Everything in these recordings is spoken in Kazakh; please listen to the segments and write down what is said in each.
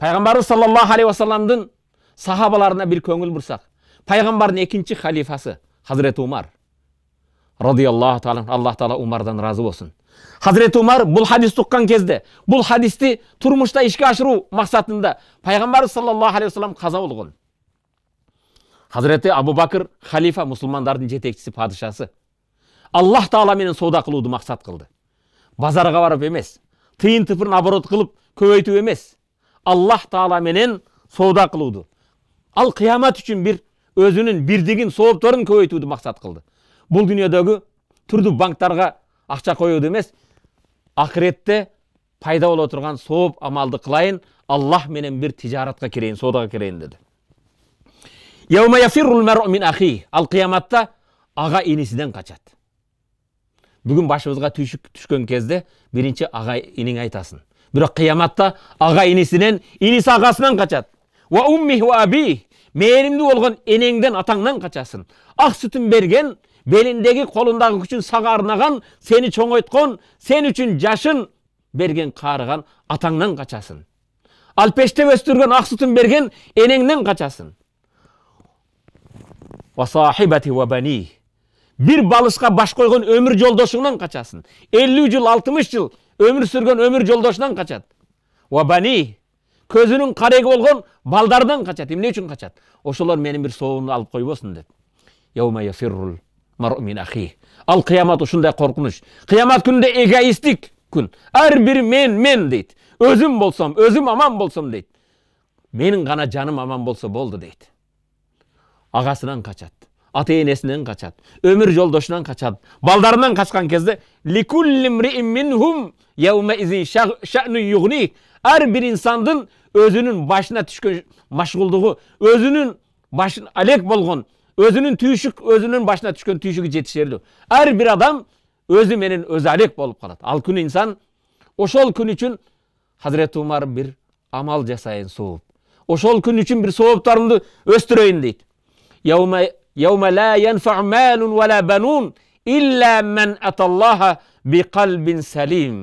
пайғамбарымыз саллаллаху алейхи уассаламдың сахабаларына бір көңіл бұрсақ пайғамбардың екінші халифасы хазірет умар радиаллаху тағала аллах тағала умардан разы болсын хазірет умар бұл хадисті ұққан кезде бұл хадисті тұрмышта ішке ашыру мақсатында пайғамбарымыз саллаллаху алейхи уассалам қаза болған хазіреті абу бәкір халифа мұсылмандардың жетекшісі падышасы. аллах тағаламенен сауда қылуды мақсат қылды базарға барып емес тыйын тыпырын оборот қылып көбейту емес аллах таала менен соода кылууду ал кыямат үчүн бир өзүнүн бирдигин соопторун көбөйтүүдү максат кылды бул дүйнөдөгү түрдүү банктарга акча коюуду эмес акыретте пайда боло турган сооп амалды кылайын аллах менен бир тижаратка кирейин соодага кирейин деди ал кыяматта ага инисинен качат бүгүн башыбызга түйшүк түшкөн кезде биринчи ага иниңе айтасың бірақ қияматта аға енесінен енесі ағасынан қачады уа умми уа аби мейірімді болған енеңден атаңнан қачасын. ақ сүтін берген беліндегі қолындағы күшін саға арнаған сені чоңойтқан сен үшін жашын берген қарыған атаңнан қачасын. ал пеште өстірген ақ сүтін берген енеңнен қачасың бір балышқа баш қойған өмір жолдошыңнан қачасын. 50 жыл 60 жыл өмір сүрген өмір жолдошынан качат бани көзінің қарегі болгон балдардан качат эмне үчүн качат ошолор менин бир сообумду алып койбосун деп ал кыямат ушундай коркунуч кыямат күнүндө эгоисттик күн ар бир мен мен дейт өзүм болсом өзүм аман болсом дейт менин гана жаным аман болсо болду дейт агасынан качат ateyinesinden kaçat. Ömür yoldaşından kaçat. Baldarından kaçkan kezde likullim ri'in minhum yevme izi şe'nü yugni. Her bir insandın özünün başına düşkün maşgulduğu, özünün başın alek bolgun, özünün tüyüşük, özünün başına düşkün tüyüşüge yetişerdi. Her bir adam özü menin özü alek bolup kalat. Al kun insan oşol kun için Hazreti Umar bir amal jasayın soğup. Oşol kun için bir soğup tarımdı östüreyim deydi. يَوْمَ لَا يَنْفَعْ مَالٌ وَلَا بَنُونَ اِلَّا مَنْ اَتَ اللّٰهَ بِقَلْبٍ سَلِيمٍ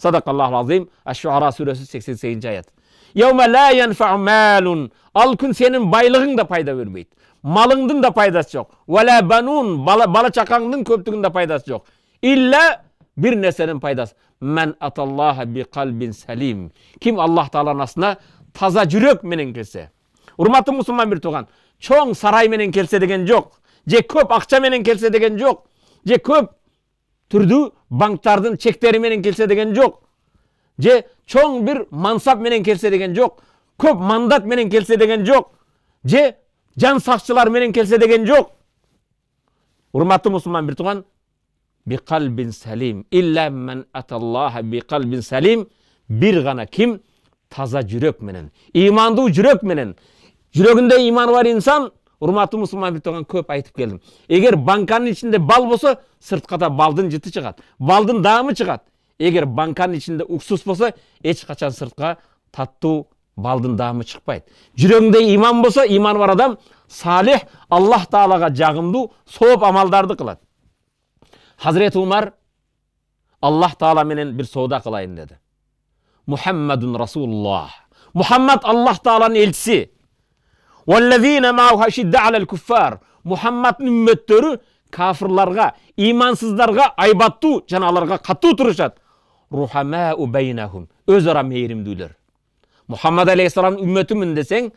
Sadakallahu azim. Eş-Şuara suresi 88. ayet. Yevme la yenfa'u malun. Alkın senin baylığın da payda vermeyin. Malındın da paydası yok. Ve la banun. Bala, bala çakandın köptüğün de paydası yok. İlla bir nesenin paydası. Men atallaha bi kalbin selim. Kim Allah Taala aslına taza cürek meninkisi. Hürmetli Müslüman bir tuğan. чоң сарай менен келсе деген жок же көп акча менен келсе деген жок же көп түрдүү банктардын чектери менен келсе деген жок же чоң бир мансап менен келсе деген жок көп мандат менен келсе деген жок же жан сакчылар менен келсе деген жок урматтуу мусулман бир тууган бикалбин салим илля ман аталлаха бикалбин салим бир гана ким таза жүрөк менен ыймандуу жүрөк менен жүрегінде иманы бар инсан урматтуу мусулман деп турган көп айтып келдим эгер банканын ичинде бал болсо сыртка да балдын жыты чыгат балдын даамы чыгат эгер банканын ичинде уксус болсо эч качан сыртка таттуу балдын даамы чыкпайт жүрөгүңдө иман болсо иманы бар адам салих аллах таалага жагымдуу сооп амалдарды кылат хазіреті умар аллах таала менен бир соода кылайын деди мухаммадун расулуллах мухаммад аллах тааланын элчиси уаллазина мауха шидда әләл куффар мұхаммадтың үмметтері кафырларға имансыздарға айбатту жана аларға катуу турушат рухамау өз өзара мейримдүүлөр мұхаммад алейхисаламдын үмметімін десең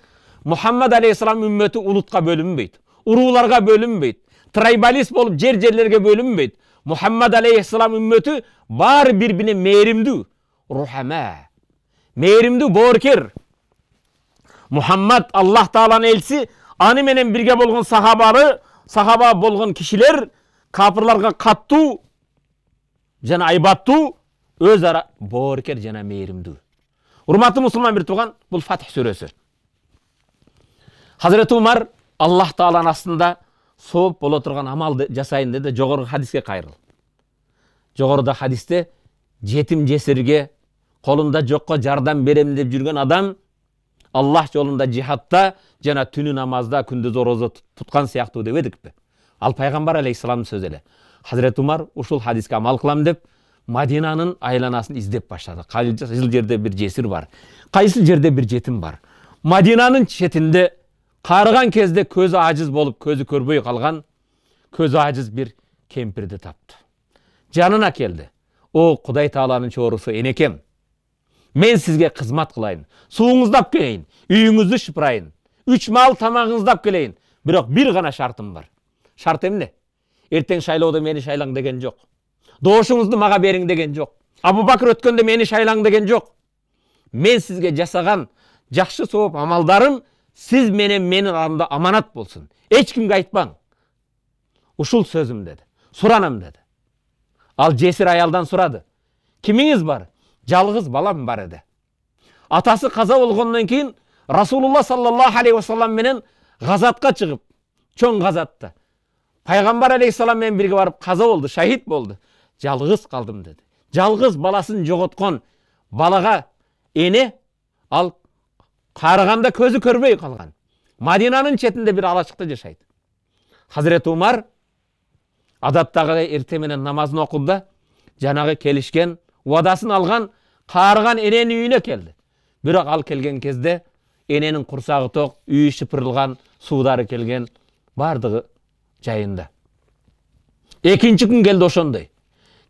мұхаммад алейхисалам үмметі улутка бөлүнбөйт урууларга бөлүнбөйт трайбалист болып жер жерлерге бөлүнбөйт мұхаммад алейхисалам үмметі бар бір бирине мейірімді рухама мээримдүү бооркер Мухаммад аллах Тааланын элчиси аны менен бірге болгон сахабары сахаба болгон кишилер капырларға каттуу жана айбаттуу өз ара боорукер жана мээримдүү урматтуу мусулман бир тууган бул фатих сүрөсү хазрети умар аллах тааланын астында сооп боло турган амалды жасайын деді жогорку хадиске кайрыл жогоруда хадисте жетим жесирге колунда жокко жардам берем деп жүргөн адам аллах жолында жихадта жана түнү намазда күндүз орозо туткан сыяктуу деп эдикпи ал пайгамбар алейхисаламдын сөзү эле хазрет умар ушул хадиске амал кылам деп мадинанын айланасын издеп баштады кайсыл жерде бир жесир бар кайсыл жерде бир жетим бар мадинанын четинде карыган кезде көзү ажыз болуп көзү көрбөй калган көзү ажыз бир кемпирди тапты. жанына келди О кудай тааланын чоорусу энекем мен сізге қызмат қылайын суыңыздап келейін үйіңізді шыпырайын үш мал алып келейін бірақ бір ғана шартым бар шарт не ертең шайлауда мені шайлаң деген жоқ досыңызды маға берің деген жоқ абубәкір өткенде мені шайлаң деген жоқ мен сізге жасаған жақсы соғып амалдарым сіз менен менің арамда аманат болсын ешкімге айтпаң ұшыл сөзім деді сұранам деді ал жесір аялдан сұрады кіміңіз бар жалғыз балам бар еді атасы қаза болғаннан кейін расулулла саллаллаху алейхи уассалам менен ғазатқа шығып чоң ғазатты пайғамбар алейхисаламмен бірге барып қаза болды шахид болды жалғыз қалдым деді жалғыз баласын жоғалтқан балаға ене ал қарығанда көзі көрмей қалған мадинаның шетінде бір алашықта жашайды хазірет умар адаттағыдай менен намазын оқыды да жаңағы келішкен уадасын алған қарыған ененің үйіне келді бірақ ал келген кезде ененің құрсағы тоқ үйі шыпырылған судары келген бардығы жайында екінші күн келді ошондой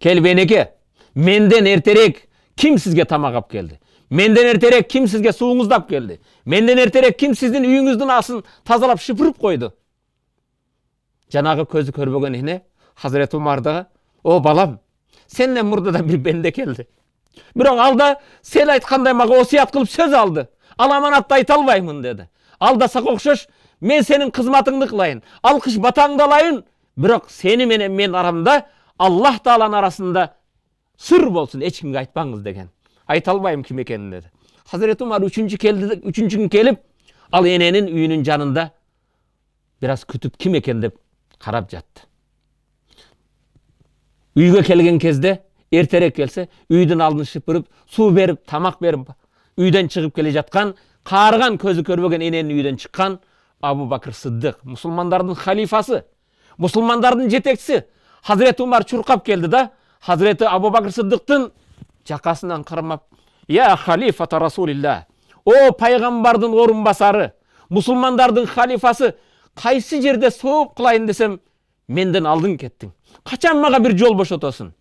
келіп энеке менден ертерек ким сізге тамақ алып келді менден ертерек ким сізге суыңыздап алып келді менден ертерек ким сіздің үйіңіздің асын тазалап шыпырып қойды жанағы көзі көрбеген ене хазірет омардағы о балам сенен мурдадан бир бір келди келді бірақ алда сен айтқандай мага осуят қылып сөз алды ал аманатты айта албаймын деді. ал да сага окшош мен сенин кызматыңды кылайын алкыш батаңды алайын бірақ, сені менен мен арамда аллах тааланын арасында сыр болсын, ешкімге кимге айтпаңыз деген айта албайм ким экенин деди хазіреті умар үшінші келді үшінші күн келіп ал ененің үйінің жанында біраз күтіп кім екен деп қарап жатты үйге келген кезде ертерек келсе үйдің алдын шыпырып су беріп тамақ беріп үйден шығып келе жатқан қарыған көзі көрбеген ененің үйден шыққан абу бәкір сыддық мұсылмандардың халифасы мұсылмандардың жетекшісі хазіреті умар шұрқап келді да хазіреті абу бәкір сыддықтың жақасынан қырмап я халифата расулиллах о пайғамбардың орынбасары мұсылмандардың халифасы қайсы жерде соғып қылайын десем менден алдың кеттің қачан маған бір жол бошотасың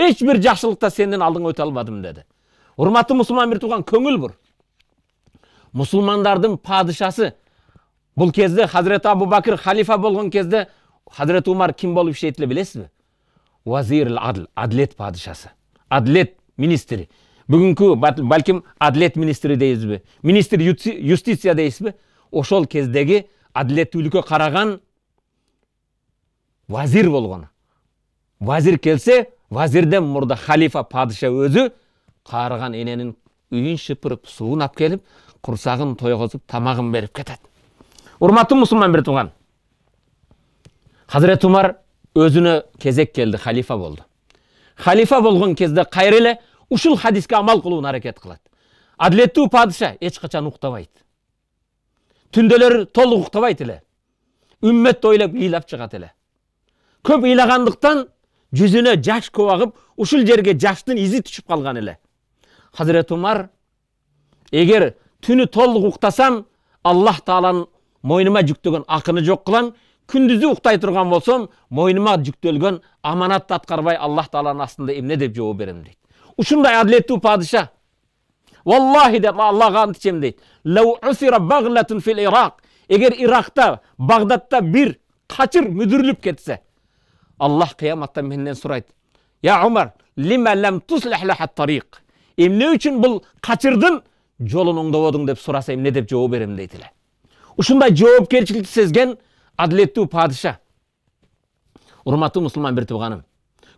ешбір жақсылықта сенден алдыңа өте алмадым деді құрметті мұсылман бір туған көңіл бұр мұсылмандардың падышасы бұл кезде хазіреті абу бәкір халифа болған кезде хазірет умар кім болып шетілі білесіз бе уазир адл әділет падишасы әділет министрі бүгінгі бәлкім әділет министрі дейсіз бе министр юстиция дейсіз бе ошол кездегі әділеттілікке қараған вазир болған вазир келсе вазирден мұрда халифа падыша өзі қарыған ененің үйін шыпырып суын алып келіп құрсағын тойғызып тамағын беріп кетеді құрметті мұсылман бір туған хазірет умар өзіне кезек келді халифа болды халифа болған кезде қайрелі ұшыл хадиске амал қылуын әрекет қылады әділетті падиша ешқашан ұйықтамайды түнделер толық уктабайт еле үммөттү ойлап ыйлап шығады эле көп илағандықтан жүзүнө жаш көп агып ушул жерге жаштын изи түшүп калган эле хазрет умар эгер түнү толук уктасам аллах тааланын мойнума жүктөгөн акыны жок кылам күндүзү уктай турган болсом мойнума жүктөлгөн аманатты аткарбай аллах тааланын астында эмне деп жооп берем дейт ушундай адилеттүү падыша валлахи деп аллага ант ичем дейт эгер иракта багдадта бир качыр мүдүрүлүп кетсе аллах қияматта менен сұрайды я умар лима эмне үчүн бул качырдын жолун оңдободуң деп сураса эмне деп жооп берем дейт эле ушундай жоопкерчиликти сезген адилеттүү падыша урматтуу мусулман тууганым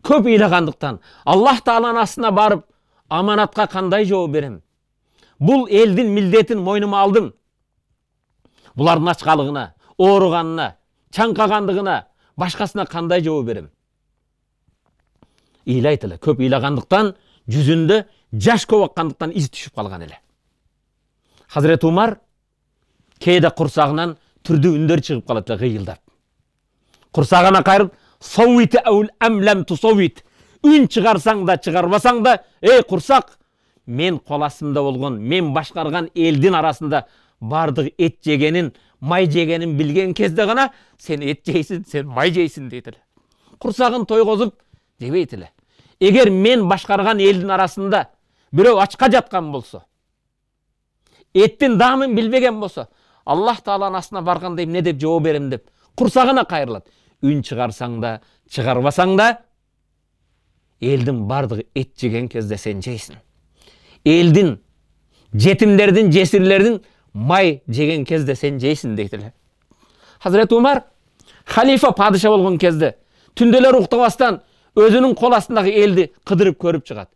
көп ыйлагандыктан аллах тааланын астына барып аманатка кандай жооп берем бул элдин милдетин мойнума алдым булардын ачкалыгына ооруганына чаңкагандыгына башқасына қандай жауап беремін ыйлайт эле көп ыйлагандыктан жүзүндө жаш көп аккандыктан из түшүп калган эле хазіреті умар кээде құрсағынан түрді үндер шығып қалады ғиылдап құрсағына қайырып сауит әул әмләм тусауит үн шығарсаң да шығармасаң да ей құрсақ мен қоласымда болған мен башқарған елдің арасында бардық ет жегенін май жегенін білген кезде ғана сен ет жейсің сен май жейсің дейді құрсағын тойғызып жебейді егер мен башқарған елдің арасында біреу ачқа жатқан болса еттің дамын білбеген болса аллах тағаланың астына барғанда не деп жауап беремін деп құрсағына қайырылады Үн шығарсаң да шығармасаң да елдің барлығы ет жеген кезде сен жейсің елдің жетімдердің жесірлердің май жеген кезде сен жейсің дейді Хазірет умар халифа падыша болған кезде түнделер ұйықтамастан өзінің қол астындағы елді қыдырып көріп шығады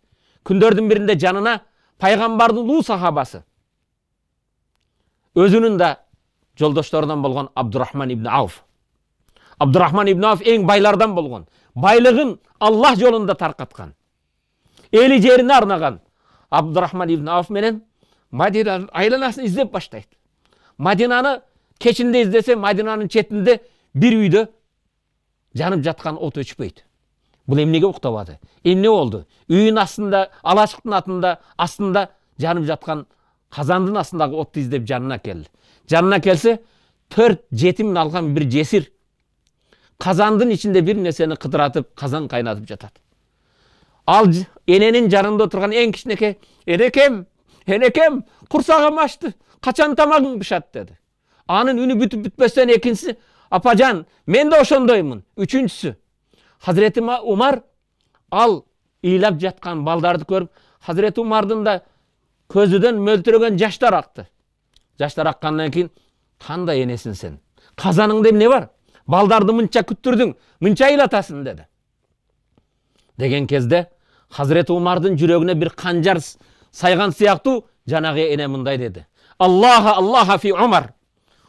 күндердің бірінде жанына пайғамбардың ұлы сахабасы өзінің да жолдастарынан болған абдурахман ибн ауф абдурахман ибн ауф ең байлардан болған байлығын аллах жолында тарқатқан елі жеріне арнаған абдурахман ибн ауф менен мадинаның айланасын іздеп бастайды мадинаны кешінде іздесе мадинаның шетінде бір үйді жанып жатқан от өшпейді бұл эмнеге уктабады эмне болды үйүнүн астында алашықтың атында астында жанып жатқан қазандың астындағы отты іздеп жанына келді жанына келсе төрт жеті алған бір жесір қазандың ішінде бір нәрсені қыдыратып қазан қайнатып жатады ал ененің жанында отырған ең кішінекей енекем энекем курсагым ашты, качан тамагың бышат деди анын үні бүтүп бүтпөстөн экинчиси апажан мен де ошондоймун үчүнчүсү хазіреті умар ал ыйлап жатқан балдарды көріп хазіреті умардың да көзүдөн мөлтіреген жаштар ақты жаштар аққаннан кейін қандай енесін сен қазаныңда эмне бар балдарды мынча күттүрдүң мынча ыйлатасың деді деген кезде хазіреті умардың жүрегіне бір сайған сияқты жаңағы ене мындай деді аллаха аллаха фи умар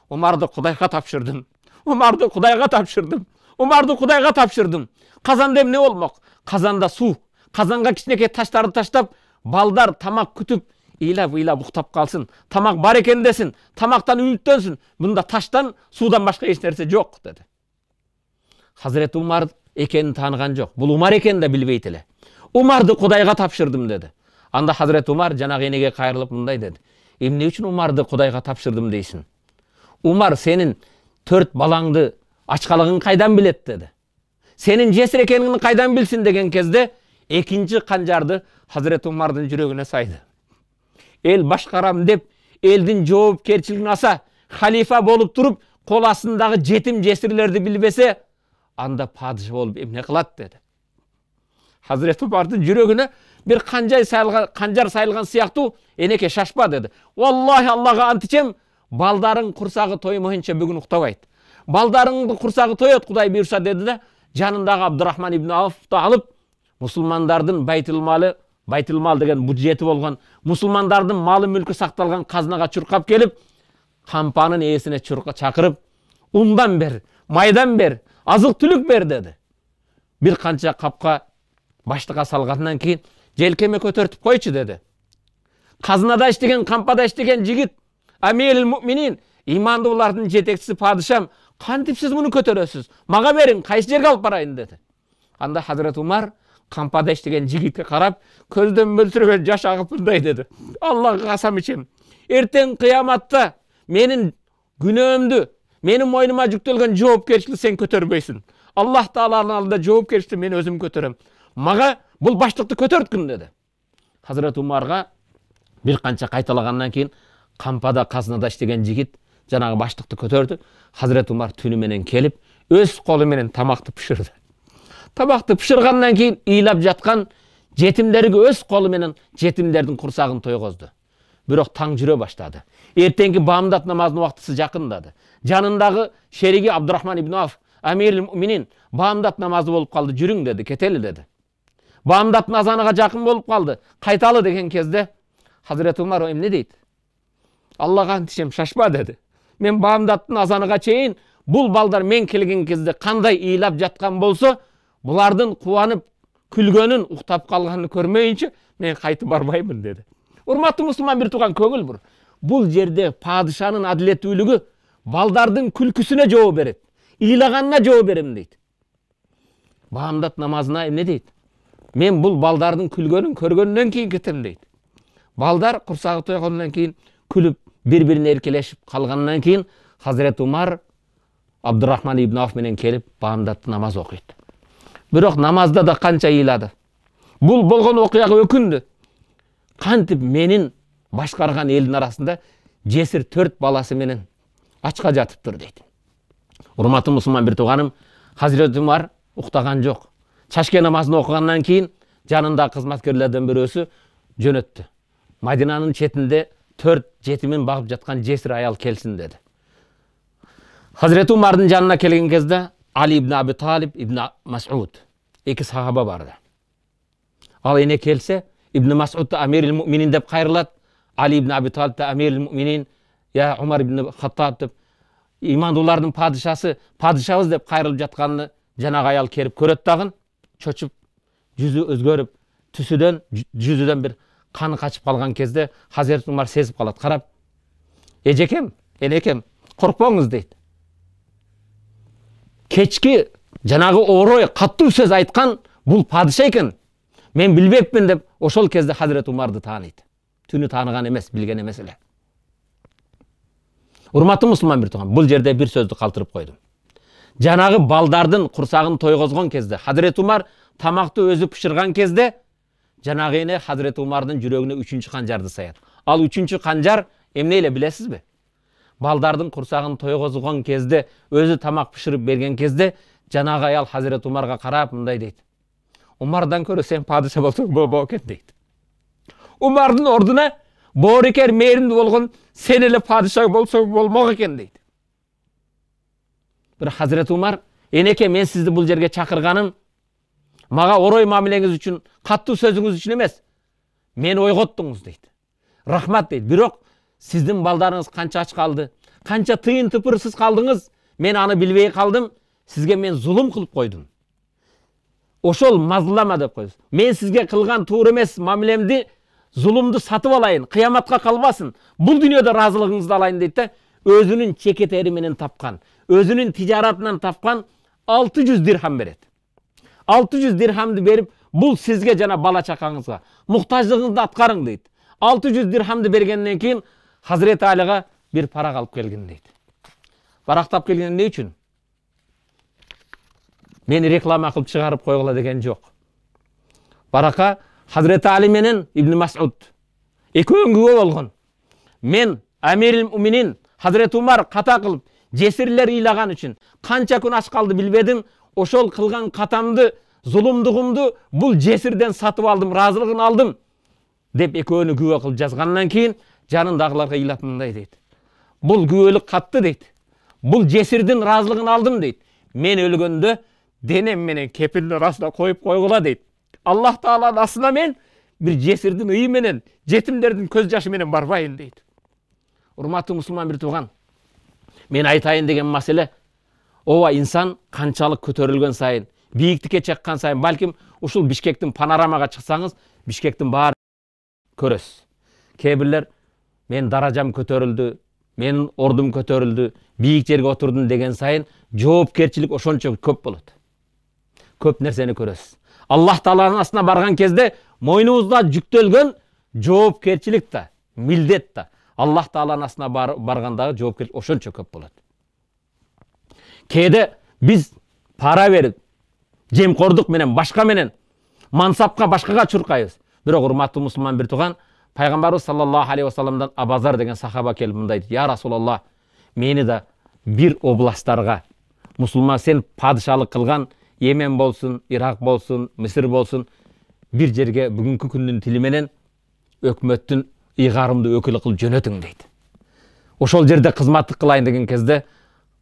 омарды құдайға тапсырдым омарды құдайға тапсырдым омарды құдайға тапсырдым қазанда не болмақ қазанда су қазанға кішкене таштарды таштап балдар тамақ күтіп илап илап ұйықтап қалсын тамақ бар екен десін тамақтан үміттенсін бұнда таштан судан басқа ешнәрсе жоқ деді хазіреті умар екенін таныған жоқ бұл умар екенін де білбей умарды құдайға тапшырдым деді анда Хазрет умар жана енеге кайрылып мындай деді эмне үчүн умарды кудайга тапшырдым дейсің умар сенің төрт балаңды ачкалыгың қайдан билет деді сенің жесір екеніңді қайдан білсін деген кезде екінші қанжарды Хазрет умардың жүрегіне сайды Эл башқарам деп елдің жауапкершілігін аса халифа болып туруп қол астындағы жетім жесірлерді білбесе анда падыша болып эмне кылат деді хазрет бардың жүрегіне бір қанжай сайылған, қанжар сайылған сияқты енеке шашпа деді уаллахи аллаға ант ішем балдарың құрсағы тоймайынша бүгін ұйықтамайды балдарыңдың құрсағы тояды құдай бұйырса деді да жанындағы абдурахман ибн ауфты алып мұсылмандардың байтылмалы байтылмал деген бюджеті болған мұсылмандардың малы мүлкі сақталған қазынаға чұрқап келіп қампаның иесіне шақырып ұндан бер майдан бер азық түлік бер деді бір қанша қапқа Баштыға салгандан кейін желкеме көтөртүп койчу деди казынада иштеген кампада иштеген жигит мүминин муминин ыймандуулардын жетекчиси падышам кантип сиз муну көтересіз маған бериң қайсы жерге алып барайын деди анда хазрет умар кампада иштеген жигитке карап көздөн мөлтүрөгөн жаш агып мындай деди аллага касам ичем эртең кыяматта менің күнөөмдү менин мойнума жүктөлгөн жоопкерчиликти сен көтөрбөйсүң аллах тааланын алдында жоопкерчиликти мен өзім көтеремін маға бұл баштықты көтерткін деді хазірет умарға бір қанша қайталағаннан кейін қампада қазынада істеген жігіт жаңағы баштықты көтерді хазірет умар түніменен келіп өз қолыменен тамақты пішірді тамақты пішірғаннан кейін иілап жатқан жетімдерге өз қолыменен жетімдердің құрсағын тойғызды бірақ таң жүре бастады ертеңгі бамдат намазының уақытысы жақындады жанындағы шериги абдурахман ибн Амир әмирл муминин бамдат намазы болып қалды жүрің деді кетелі деді бамдаттын азаныга жақын болып қалды қайталы деген кезде хазірет умар эмне дейт аллага антишем шашпа деді мен бамдаттын азаныга чейин бұл балдар мен келген кезде қандай ыйлап жатқан болса бұлардың қуанып күлгенін ұқтап калганын көрмөйүнчө мен кайтып бармаймын деді урматтуу мусулман бір туған көңіл бур бул жерде падышанын адилеттүүлүгү балдардың күлкісіне жооп берет ыйлаганына жооп беремін дейді. баамдат намазына эмне дейді мен бұл балдардың күлгенін көргеннен кейін кетемін дейді балдар құрсағы тойғаннан кейін күліп бір біріне еркелешіп қалғаннан кейін хазірет умар абдурахман ибн ауф менен келіп бағдатта намаз оқиды бирок намазда да қанша ыйлады бұл болған окуяга өкінді қантип менин башкарган элдин арасында жесир төрт баласы менен ачка жатып тұр дейді урматтуу мусулман бир тууганым хазірет умар уктаган жоқ чашке намазын оқығаннан кейін жанында қызметкерлердің біреусі жөнетті мадинаның шетінде төрт жетімін бағып жатқан жесір аял келсін деді хазірет умардың жанына келген кезде али ибн аби талиб ибн масуд екі сахаба барды ал ене келсе ибн масудты амирил муминин деп қайырылады али ибн аби талибті амирил муминин я умар ибн хаттаб деп имандулардың падишасы падишабыз деп қайырылып жатқанын жаңағы аял келіп көреді дағын чочуп жүзі өзгөрүп түсіден жүзіден бір қаны қашып қалған кезде хазірет умар сезіп қалады қарап ежекем енекем қорықпаңыз дейді кечки жанағы орой қатты сөз айтқан бұл падыша екен мен білбекпін деп ошол кезде хазірет умарды тааныйт түні таныған емес білген емес эле урматтуу мусулман бир тууган бул жерде бир сөздү калтырып койдум жаңағы балдардың құрсағын тойғызған кезде хазірет умар тамақты өзі пішірған кезде жаңағы ене хазірет умардың жүрегіне үшінші қанжарды саяды ал үшінші қанжар эмнеле білесіз бе балдардың құрсағын тойғызған кезде өзі тамақ пішіріп берген кезде жаңағы аял хазірет умарға қарап мындай дейді умардан көрі сен падыша болсаң бо екен дейді умардың орнына борекер мейірімді болған сен еле падыша болсаң болмақ екен дейді бір хазірет умар енеке мен сізді бұл жерге шақырғаным маға орой мамилеңіз үшін қатты сөзіңіз үшін емес мен ойғоттыңыз дейді рахмат дейді бирок сіздің балдарыңыз қанша ач қалды қанша тыйын тыпырсыз қалдыңыз мен аны білбей қалдым сізге мен зұлым қылып қойдым ошол мазлама деп қойсыз мен сізге қылған туура емес мамилемді зұлымды сатып алайын қияматқа қалбасын бұл дүниеде разылығыңызды алайын дейді да өзінің чекетеріменен тапқан өзінің тижаратынан тапқан 600 дирхам береді 600 дирхамды беріп бұл сізге жана бала шақаңызға мұқтаждығыңызды атқарың дейді 600 дирхамды бергеннен кейін хазіреті алиға бір парақ алып келген дейді парақтап келген не үшін мені реклама қылып шығарып қойғыла деген жоқ барақа хазіреті али менен ибн масуд екеуің күбө болған мен әмирил муминин хазірет умар қата қылып жесірлер ыйлаған үшін қанша күн аш қалды білбедім ошол қылған қатамды зұлымдығымды бұл жесірден сатып алдым разылығын алдым деп екеуіні күбө қылып жазғаннан кейін жанындағыларға ыйлап мындай дейді бұл күбөлүк қатты дейт. бұл жесірдің разылығын алдым дейт. мен өлгенде денем менен кепілдің арасына қойып қойғыла дейді аллах тағаланың астына мен бір жесірдің ыйы менен жетімдердің көз жашы менен барбайын дейді урматтуу мусулман бир тууган мен айтайын деген маселе Оға инсан канчалык көтерілген сайын бийиктикке чыккан сайын бәлкім ұшыл бішкектің панорамаға шықсаңыз бішкектің бар кээ кейбірлер мен даражам көтөрүлдү мен ордым көтөрүлдү бийик жерге отурдум деген сайын жоопкерчилик ошончо көп болот көп нерсени көрөсүз аллах тааланын астына барган кезде мойнубузда жүктөлгөн жоопкерчилик та милдет та аллах тағаланың астына бар, барғандағы жауапкершілік ошончо көп болады кээде біз пара берип жемкордук менен башка менен мансапқа, башкага чуркайбыз бирок урматтуу мусулман бир тууган пайгамбарыбыз саллаллаху алейхи вассаламдан абазар деген сахаба келип мындай дейді я расулалла мені да бир областтарга мусулман сен падышалық қылған, емен болсын, ирак болсын мысыр болсын бір жерге бүгінгі күндүн тили менен иғарымды өкіл қылып жөнетің дейді ошол жерде қызматты қылайын деген кезде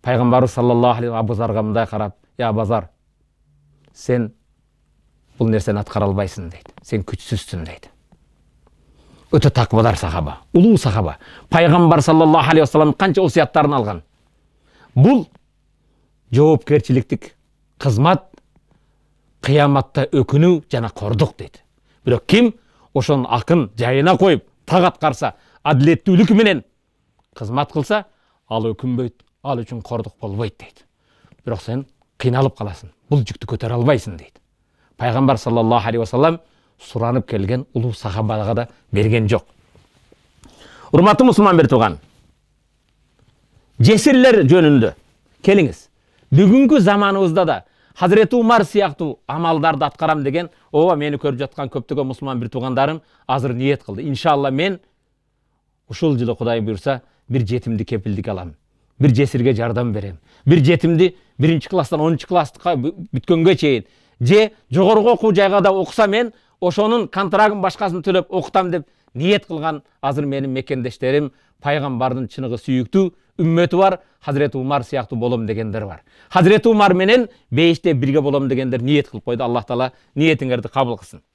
пайғамбарымыз саллаллаху алейхи абузарға мындай қарап я базар сен бұл нәрсені атқара албайсың дейді сен күчсізсің дейді өте тақвадар сахаба ұлы сахаба пайғамбар саллаллаху алейхи уассалам қанша осияттарын алған бұл жауапкершіліктік қызмат қияматта өкіну жана қордық дейді бирок ким ошоны ақын жайына қойып тақ атқарса менен қызмат қылса ал өкінбейді ал үшін қорлық болмайды дейді бірақ сен қиналып қаласың бұл жүкті көтере албайсың дейді пайғамбар саллаллаху алейхи уассалам сұранып келген ұлы сахабаға да берген жоқ құрметті мұсылман бір туған жесірлер жөнінде келіңіз бүгінгі заманымызда да хазіреті умар сияқты амалдарды атқарам деген о мені көріп жатқан көптеген мұсылман бір туғандарым азыр ниет қылды иншалла мен ушул жылы құдай бұйырса бір жетімді кепілдік алам, бір жесірге жардам берем бір жетімді бірінші класстан оныншы классқа бүткенге чейін. же жогорку оқу жайга да окуса мен ошоның контрагын башқасын төлөп оқытам деп ниет қылған азыр менің мекендештерим пайғамбардың чынығы сүйүктүү үмметі бар хазіреті умар сияқты болом дегендер бар хазіреті умар менен бейіште бірге болом дегендер ниет қылып қойды аллах тағала ниетіңерді қабыл қылсын